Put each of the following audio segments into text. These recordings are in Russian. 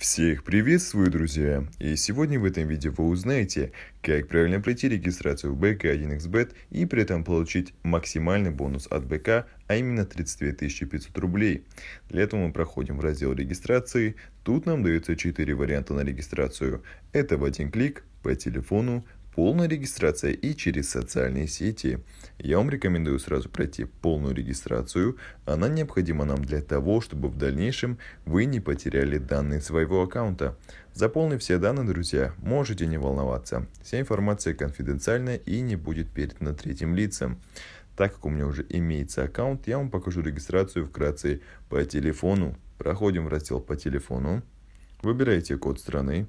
Всех приветствую, друзья! И сегодня в этом видео вы узнаете, как правильно пройти регистрацию в БК 1 xbet и при этом получить максимальный бонус от БК, а именно 32 500 рублей. Для этого мы проходим в раздел регистрации. Тут нам даются 4 варианта на регистрацию. Это в один клик, по телефону, полная регистрация и через социальные сети. Я вам рекомендую сразу пройти полную регистрацию. Она необходима нам для того, чтобы в дальнейшем вы не потеряли данные своего аккаунта. Заполнив все данные, друзья, можете не волноваться. Вся информация конфиденциальная и не будет передана третьим лицам. Так как у меня уже имеется аккаунт, я вам покажу регистрацию вкратце по телефону. Проходим в раздел по телефону. Выбираете код страны,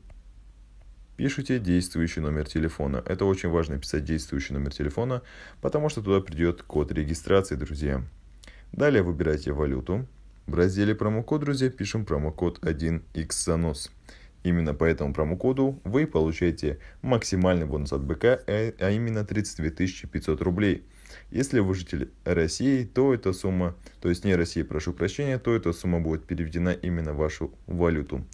пишите действующий номер телефона. Это очень важно писать действующий номер телефона, потому что туда придет код регистрации, друзья. Далее выбирайте валюту. В разделе промокод, друзья, пишем промокод 1xSanos. Именно по этому промокоду вы получаете максимальный бонус от БК, э, а именно 32 500 рублей. Если вы житель России, то эта сумма, то есть не России, прошу прощения, то эта сумма будет переведена именно в вашу валюту.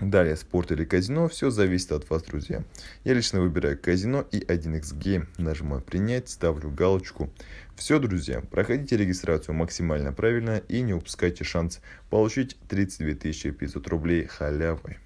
Далее, спорт или казино, все зависит от вас, друзья. Я лично выбираю казино и 1x Game. Нажимаю принять, ставлю галочку. Все, друзья, проходите регистрацию максимально правильно и не упускайте шанс получить 32 500 рублей халявой.